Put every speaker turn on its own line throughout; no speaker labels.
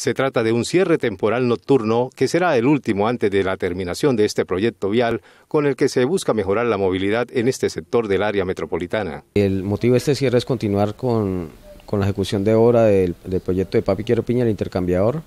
Se trata de un cierre temporal nocturno que será el último antes de la terminación de este proyecto vial con el que se busca mejorar la movilidad en este sector del área metropolitana.
El motivo de este cierre es continuar con, la ejecución de obra del, proyecto de Papi Quiero Piña, el intercambiador.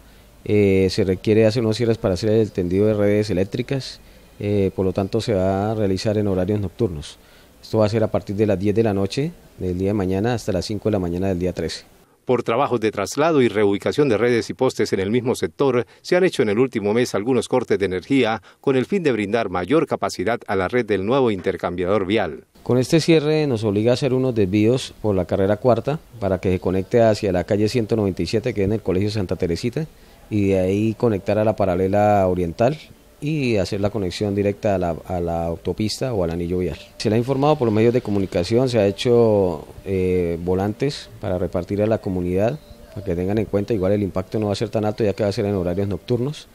Eh, se requiere hacer unos cierres para hacer el tendido de redes eléctricas, eh, por lo tanto se va a realizar en horarios nocturnos. Esto va a ser a partir de las 10 de la noche del día de mañana hasta las 5 de la mañana del día 13.
Por trabajos de traslado y reubicación de redes y postes en el mismo sector, se han hecho en el último mes algunos cortes de energía con el fin de brindar mayor capacidad a la red del nuevo intercambiador vial.
Con este cierre nos obliga a hacer unos desvíos por la carrera cuarta para que se conecte hacia la calle 197 que es en el Colegio Santa Teresita y de ahí conectar a la paralela oriental y hacer la conexión directa a la, autopista o al anillo vial. Se le ha informado por los medios de comunicación, se ha hecho eh, volantes para repartir a la comunidad, para que tengan en cuenta, igual el impacto no va a ser tan alto ya que va a ser en horarios nocturnos.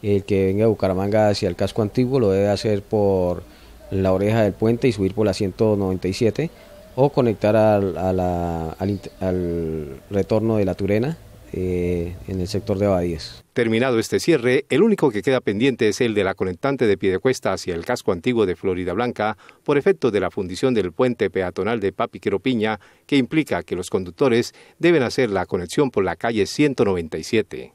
El que venga a Bucaramanga hacia el casco antiguo lo debe hacer por la oreja del puente y subir por la 197 o conectar al, al retorno de la Turena eh, en el sector de Abadíes.
Terminado este cierre, el único que queda pendiente es el de la conectante de Piedecuesta hacia el casco antiguo de Florida Blanca por efecto de la fundición del puente peatonal de Piña, que implica que los conductores deben hacer la conexión por la calle 197.